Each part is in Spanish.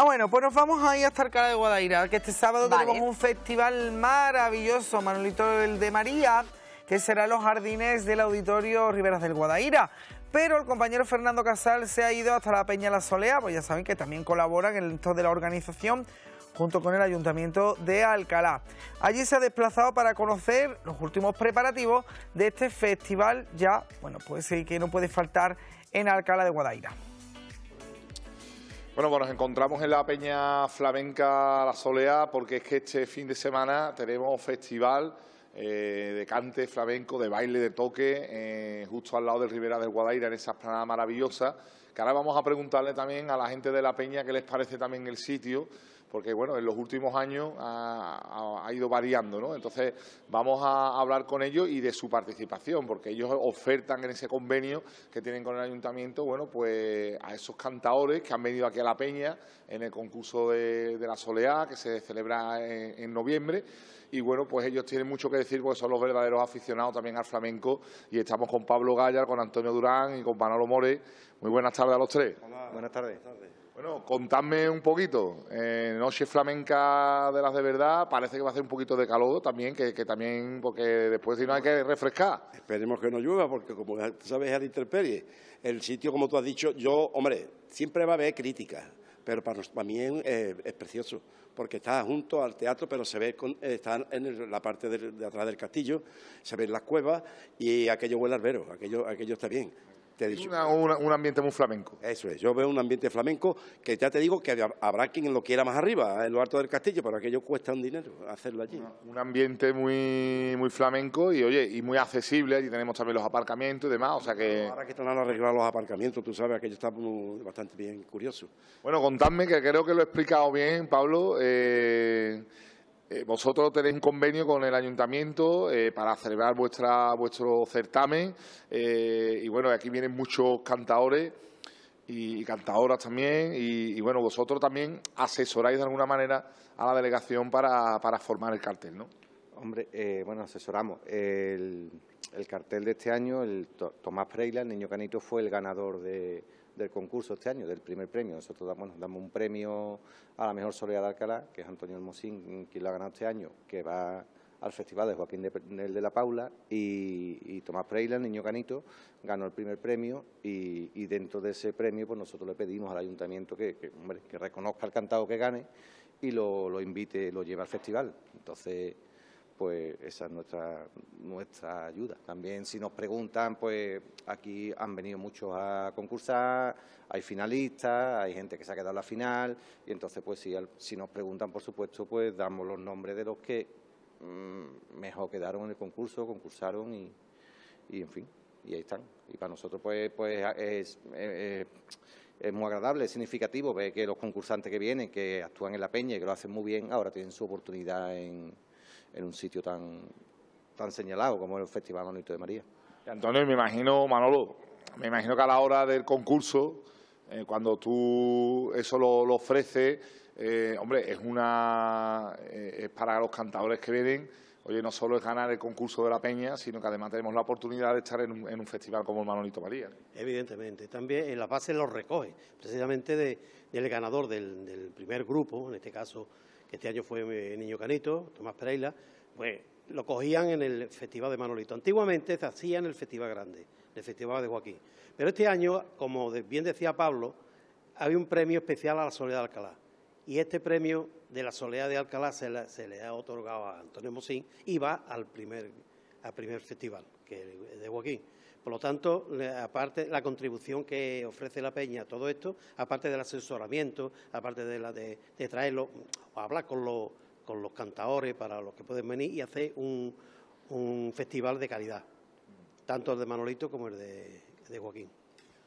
Ah, bueno, pues nos vamos ahí hasta Alcalá de Guadaira, que este sábado tenemos un festival maravilloso, Manolito el de María, que será los jardines del Auditorio Riberas del Guadaira. Pero el compañero Fernando Casal se ha ido hasta la Peña La Solea, pues ya saben que también colaboran en el entorno de la organización junto con el Ayuntamiento de Alcalá. Allí se ha desplazado para conocer los últimos preparativos de este festival ya, bueno, pues sí que no puede faltar en Alcalá de Guadaira. Bueno, pues nos encontramos en la Peña Flamenca La Soleá porque es que este fin de semana tenemos festival eh, de cante flamenco, de baile, de toque, eh, justo al lado del Ribera del Guadaira, en esa explanada maravillosa. Que ahora vamos a preguntarle también a la gente de la Peña qué les parece también el sitio porque bueno, en los últimos años ha, ido variando, ¿no? Entonces vamos a hablar con ellos y de su participación, porque ellos ofertan en ese convenio que tienen con el ayuntamiento, bueno, pues a esos cantadores que han venido aquí a La Peña en el concurso de, la Soleá, que se celebra en, noviembre, y bueno, pues ellos tienen mucho que decir, porque son los verdaderos aficionados también al flamenco, y estamos con Pablo Gallar, con Antonio Durán y con Manolo More. Muy buenas tardes a los tres. Buenas tardes. Bueno, contadme un poquito. Eh, noche flamenca de las de verdad, parece que va a hacer un poquito de calor también, que, también, porque después si no hay que refrescar. Esperemos que no llueva, porque como sabes, al interperie, el sitio, como tú has dicho, yo, hombre, siempre va a haber críticas, pero para, mí eh, es, precioso, porque está junto al teatro, pero se ve, con, eh, está en la parte de, atrás del castillo, se ven las cuevas y aquello huele al vero, aquello, aquello está bien es un ambiente muy flamenco. Eso es, yo veo un ambiente flamenco que ya te digo que habrá quien lo quiera más arriba, ¿eh? en lo alto del castillo, pero aquello cuesta un dinero hacerlo allí. Un, ambiente muy, muy flamenco y, oye, y muy accesible, allí tenemos también los aparcamientos y demás, o sea que... Ahora que están arreglados los aparcamientos, tú sabes, aquello está bastante bien curioso. Bueno, contadme, que creo que lo he explicado bien, Pablo. Eh, eh, vosotros tenéis un convenio con el ayuntamiento eh, para celebrar vuestra, vuestro certamen eh, y bueno, aquí vienen muchos cantadores y, cantadoras también y, bueno, vosotros también asesoráis de alguna manera a la delegación para, para formar el cartel, ¿no? Hombre, eh, bueno, asesoramos. El, cartel de este año, Tomás Freila, el niño canito, fue el ganador del concurso este año, del primer premio. Nosotros damos, un premio a la mejor soledad de Alcalá, que es Antonio Hermosín, quien lo ha ganado este año, que va al Festival de Joaquín de, la Paula y, Tomás Freila, el niño canito, ganó el primer premio y, dentro de ese premio pues nosotros le pedimos al ayuntamiento que, hombre, que reconozca el cantado que gane y lo, lo invite, lo lleve al festival. Entonces pues esa es nuestra, nuestra ayuda. También si nos preguntan, pues aquí han venido muchos a concursar, hay finalistas, hay gente que se ha quedado en la final, y entonces pues si, si nos preguntan, por supuesto, pues damos los nombres de los que mm, mejor quedaron en el concurso, concursaron y, y, en fin, y ahí están. Y para nosotros pues, pues es... es muy agradable, es significativo ver que los concursantes que vienen, que actúan en la peña y que lo hacen muy bien, ahora tienen su oportunidad en, en un sitio tan, tan señalado como el Festival Manolito de María. Antonio, me imagino, Manolo, me imagino que a la hora del concurso, eh, cuando tú eso lo, ofreces, eh, hombre, es una eh, es para los cantadores que vienen. Oye, no solo es ganar el concurso de la Peña, sino que además tenemos la oportunidad de estar en un, festival como el Manolito María. Evidentemente, también en la base lo recoge, precisamente del ganador del primer grupo, en este caso que este año fue eh, Niño Canito, Tomás Pereira, pues lo cogían en el Festival de Manolito. Antiguamente se hacía en el Festival Grande, el Festival de Joaquín. Pero este año, como bien decía Pablo, había un premio especial a la Soledad de Alcalá. Y este premio de la Soledad de Alcalá se, le ha otorgado a Antonio Mosín y va al primer, al primer festival, que Joaquín, Por lo tanto, aparte la contribución que ofrece la Peña a todo esto, aparte del asesoramiento, aparte de, la de, traerlo, hablar con los, con cantadores para los que pueden venir y hacer un, festival de calidad, tanto el de Manolito como el de Joaquín.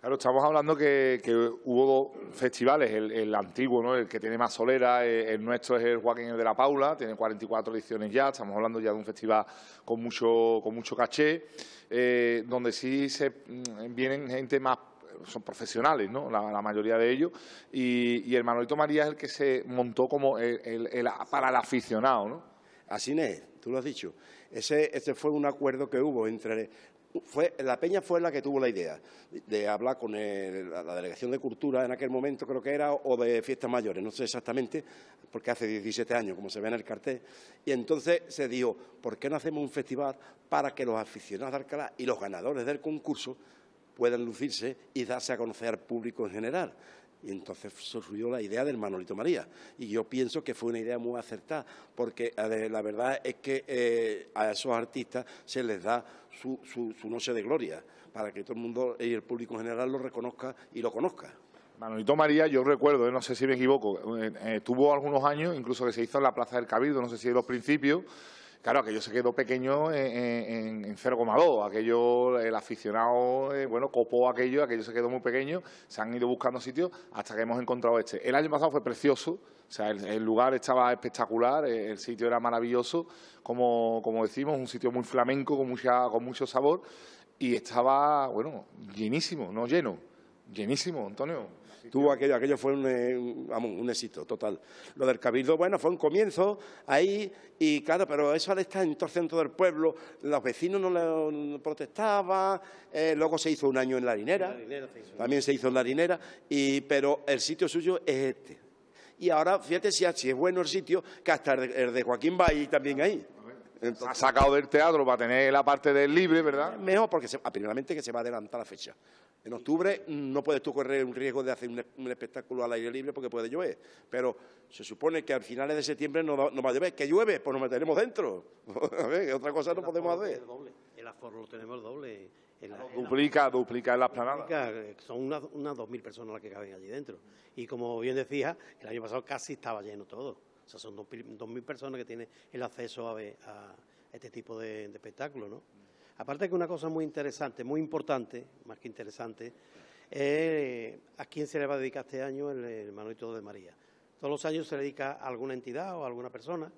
Claro, estamos hablando que, que hubo dos festivales, el, antiguo, el que tiene más solera, eh, el, nuestro es el Joaquín de la Paula, tiene 44 ediciones ya, estamos hablando ya de un festival con mucho, con mucho caché, eh, donde sí se mm, vienen gente más son profesionales, ¿no? La, mayoría de ellos. Y, el Manolito María es el que se montó como para el aficionado, ¿no? Así es, tú lo has dicho. Ese, ese fue un acuerdo que hubo entre la Peña fue la que tuvo la idea de hablar con la Delegación de Cultura en aquel momento, creo que era, o de Fiestas Mayores, no sé exactamente, porque hace 17 años, como se ve en el cartel. Y entonces se dijo, ¿por qué no hacemos un festival para que los aficionados de Alcalá y los ganadores del concurso puedan lucirse y darse a conocer al público en general? Y entonces surgió la idea del Manolito María. Y yo pienso que fue una idea muy acertada, porque la verdad es que eh, a esos artistas se les da su, su, noche de gloria, para que todo el mundo y el público en general lo reconozca y lo conozca. Manolito María, yo recuerdo, eh, no sé si me equivoco, eh, estuvo tuvo algunos años, incluso que se hizo en la Plaza del Cabildo, no sé si en los principios, Claro, aquello se quedó pequeño en, en, 0,2, aquello, el aficionado, eh, bueno, copó aquello, aquello se quedó muy pequeño, se han ido buscando sitios hasta que hemos encontrado este. El año pasado fue precioso, o sea, el, lugar estaba espectacular, el, sitio era maravilloso, como, como decimos, un sitio muy flamenco, con, mucha, con mucho sabor, y estaba, bueno, llenísimo, no lleno, llenísimo, Antonio. Tuvo aquello, aquello fue eh, un, éxito total. Lo del Cabildo, bueno, fue un comienzo ahí y claro, pero eso le estar en todo centro del pueblo, los vecinos no, protestaban, eh, luego se hizo un año en la harinera, también se hizo en la harinera, y, pero el sitio suyo es este. Y ahora, fíjate si, es bueno el sitio, que hasta el de Joaquín va ahí también ahí. ha sacado del teatro para tener la parte del libre, ¿verdad? Mejor porque, se, primeramente, que se va a adelantar la fecha. En octubre no puedes tú correr un riesgo de hacer un espectáculo al aire libre porque puede llover, pero se supone que al finales de septiembre no, va, a llover. ¿Que llueve? Pues nos meteremos dentro. a ver, otra cosa no podemos hacer. El aforo lo tenemos doble. duplica, duplica en la planada. Eh, son unas una, dos personas las que caben allí dentro. Y como bien decía, el año pasado casi estaba lleno todo. O sea, son 2.000 personas que tienen el acceso a, este tipo de, de espectáculo, ¿no? Aparte que una cosa muy interesante, muy importante, más que interesante, es a quién se le va a dedicar este año el, el de María. Todos los años se le dedica a alguna entidad o a alguna persona.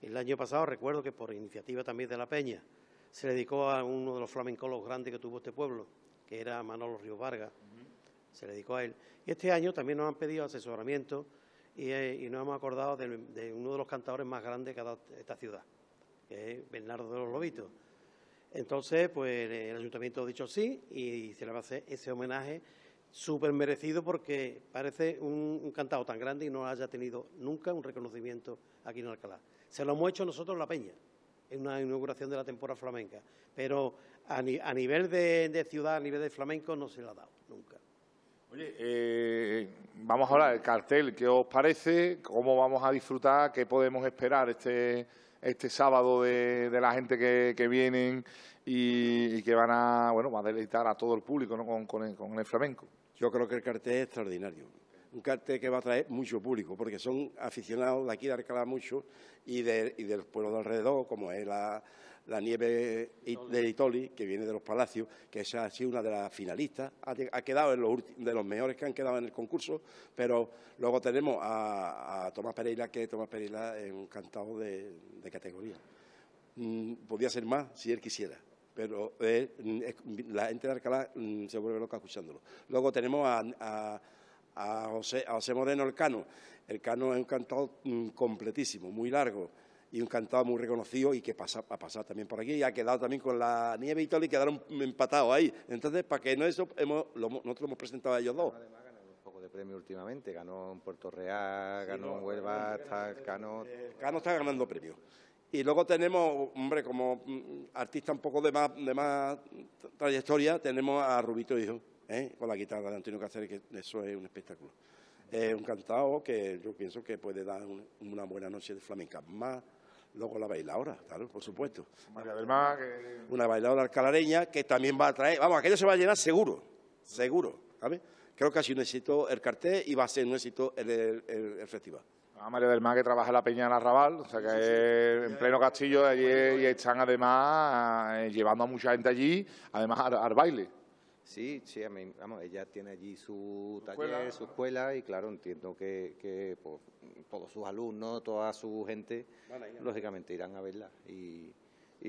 El año pasado recuerdo que por iniciativa también de La Peña se le dedicó a uno de los flamencolos grandes que tuvo este pueblo, que era Manolo Ríos Vargas. Se le dedicó a él. Y este año también nos han pedido asesoramiento y, eh, nos hemos acordado de, uno de los cantadores más grandes de esta ciudad, que es Bernardo de los Lobitos entonces, pues el ayuntamiento ha dicho sí y se le va a hacer ese homenaje súper merecido porque parece un, cantado tan grande y no haya tenido nunca un reconocimiento aquí en Alcalá. Se lo hemos hecho nosotros la Peña en una inauguración de la temporada flamenca, pero a, nivel de, ciudad, a nivel de flamenco, no se lo ha dado nunca. Oye, eh, vamos ahora al cartel. ¿Qué os parece? ¿Cómo vamos a disfrutar? ¿Qué podemos esperar este este sábado de, la gente que, que vienen y, que van a, bueno, a deleitar a todo el público ¿no? con, el, flamenco. Yo creo que el cartel es extraordinario un cartel que va a traer mucho público, porque son aficionados de aquí de Alcalá mucho y, de, y del pueblo de alrededor, como es la, la nieve de Itoli, que viene de los Palacios, que esa ha sido una de las finalistas, ha, quedado de los mejores que han quedado en el concurso, pero luego tenemos a, Tomás Pereira, que Tomás Pereira es un cantado de, categoría. Mm, Podría ser más si él quisiera pero mm, la gente de Alcalá mm, se vuelve loca escuchándolo. Luego tenemos a, José, a José, Moreno El cano es un cantado completísimo, muy largo, y un cantado muy reconocido y que ha pasado también por aquí y ha quedado también con la nieve y todo y quedaron empatados ahí. Entonces, para que no eso, hemos, nosotros lo hemos presentado a ellos dos. Además, un poco de premio últimamente. Ganó en Puerto Real, ganó en Huelva, está, eh, ganó... Eh, Cano está ganando premio... Y luego tenemos, hombre, como mm, artista un poco de más, trayectoria, tenemos a Rubito Hijo, ¿eh? con la guitarra de Antonio Cáceres, que eso es un espectáculo. Es un cantado que yo pienso que puede dar una buena noche de flamenca. Más luego la bailadora, claro, por supuesto. María del Mar. Una bailadora alcalareña que también va a traer, vamos, aquello se va a llenar seguro, seguro, ¿sabes? Creo que ha sido un éxito el cartel y va a ser un éxito el, festival. Ah, María del Mar que trabaja en la Peña la Arrabal, o sea que en pleno castillo de allí y están además eh, llevando a mucha gente allí, además al baile. Sí, sí, vamos, ella tiene allí su, taller, su escuela, y claro, entiendo que, que pues, todos sus alumnos, toda su gente, lógicamente irán a verla. Y,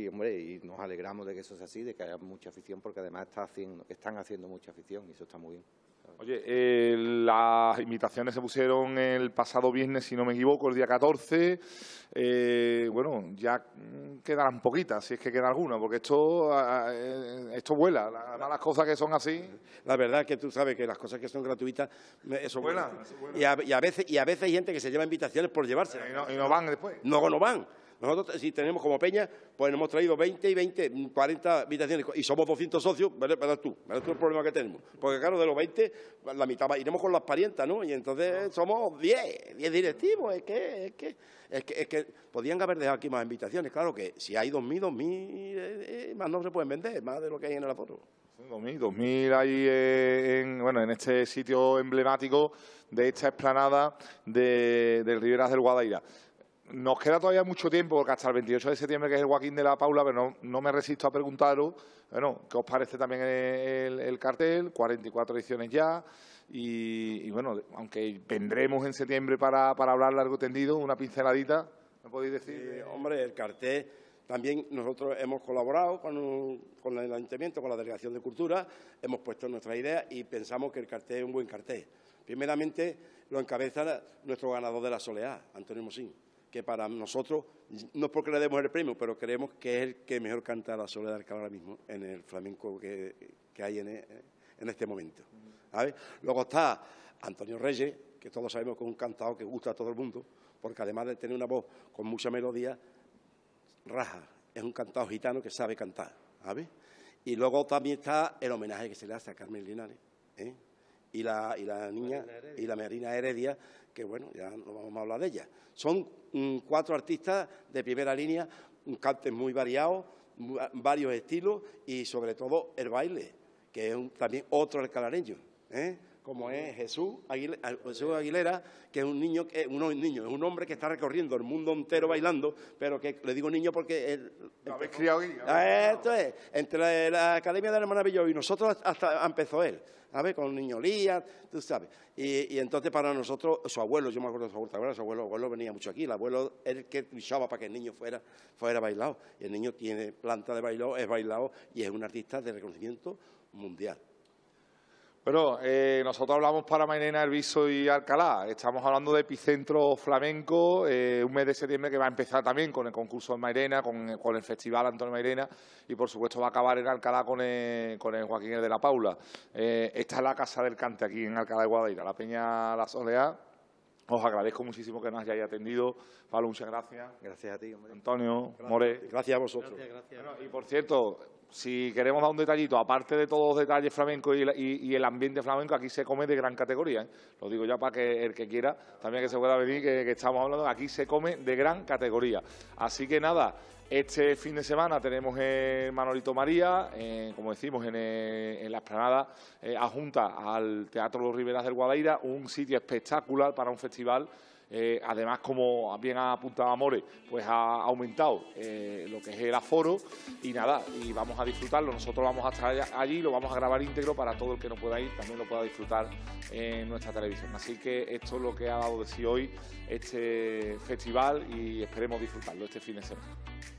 hombre, y nos alegramos de que eso sea así, de que haya mucha afición, porque además está están haciendo mucha afición, y eso está muy bien. Oye, eh, las invitaciones se pusieron el pasado viernes, si no me equivoco, el día 14. Eh, bueno, ya quedarán poquitas, si es que queda alguna, porque esto, ah, eh, esto vuela. Las las cosas que son así. La verdad es que tú sabes que las cosas que son gratuitas, eso vuela. Y, a, veces, y a veces hay gente que se lleva invitaciones por llevarse. Y no, y no van después. No, no van. Nosotros, si tenemos como Peña, pues hemos traído 20 y 20, 40 invitaciones y somos 200 socios, verás tú, verás tú el problema que tenemos. Porque claro, de los 20, la mitad iremos con las parientas, ¿no? Y entonces somos 10, 10 directivos, es que, es que, es que, es que podían haber dejado aquí más invitaciones. Claro que si hay 2.000, 2.000, eh, eh, más no se pueden vender, más de lo que hay en el aforo. 2000, 2000 ahí en, bueno, en este sitio emblemático de esta explanada del Riberas del Guadaira nos queda todavía mucho tiempo, porque hasta el 28 de septiembre, que es el Joaquín de la Paula, pero no, me resisto a preguntaros, bueno, ¿qué os parece también el, el cartel? 44 ediciones ya, y, bueno, aunque vendremos en septiembre para, hablar largo tendido, una pinceladita, ¿me podéis decir? hombre, el cartel... También nosotros hemos colaborado con, con, el Ayuntamiento, con la Delegación de Cultura, hemos puesto nuestra idea y pensamos que el cartel es un buen cartel. Primeramente lo encabeza nuestro ganador de la soleá, Antonio Mosín que para nosotros, no es porque le demos el premio, pero creemos que es el que mejor canta la Soledad que ahora mismo en el flamenco que, hay en, este momento. Luego está Antonio Reyes, que todos sabemos que es un cantado que gusta a todo el mundo, porque además de tener una voz con mucha melodía, raja, es un cantado gitano que sabe cantar, Y luego también está el homenaje que se le hace a Carmen Linares, ¿eh? y la, y la niña y la Marina Heredia, que bueno, ya no vamos a hablar de ella. Son mm, cuatro artistas de primera línea, un cante muy variado, varios estilos y sobre todo el baile, que es también otro alcalareño. ¿eh? como es Jesús Aguilera, que es un niño, eh, un niño, es un hombre que está recorriendo el mundo entero bailando, pero que le digo niño porque... criado ah, Esto es, entre la, Academia de la Hermana y nosotros hasta empezó él, ¿sabes? Con Niño Lía, tú sabes. Y, entonces para nosotros, su abuelo, yo me acuerdo de su abuelo, su abuelo, venía mucho aquí, el abuelo es el que luchaba para que el niño fuera, fuera bailado. Y el niño tiene planta de bailado, es bailado y es un artista de reconocimiento mundial. Bueno, eh, nosotros hablamos para Mairena, Elviso y Alcalá. Estamos hablando de Epicentro Flamenco, eh, un mes de septiembre que va a empezar también con el concurso en Mairena, con, el Festival Antonio Mairena y, por supuesto, va a acabar en Alcalá con el, con el Joaquín de la Paula. Eh, esta es la Casa del Cante aquí en Alcalá de Guadaira, la Peña La Soleá os agradezco muchísimo que nos hayáis atendido. Pablo, muchas gracias. Gracias a ti, hombre. Antonio, More. Gracias a vosotros. y por cierto, si queremos dar un detallito, aparte de todos los detalles flamenco y, el ambiente flamenco, aquí se come de gran categoría. ¿eh? Lo digo ya para que el que quiera, también que se pueda venir, que estamos hablando, aquí se come de gran categoría. Así que nada, este fin de semana tenemos en eh, Manolito María, eh, como decimos, en, eh, la explanada adjunta al Teatro Los Riberas del Guadaira, un sitio espectacular para un festival. además, como bien ha apuntado Amore, pues ha aumentado lo que es el aforo y nada, y vamos a disfrutarlo. Nosotros vamos a estar allí, lo vamos a grabar íntegro para todo el que no pueda ir, también lo pueda disfrutar en nuestra televisión. Así que esto es lo que ha dado de sí hoy este festival y esperemos disfrutarlo este fin de semana.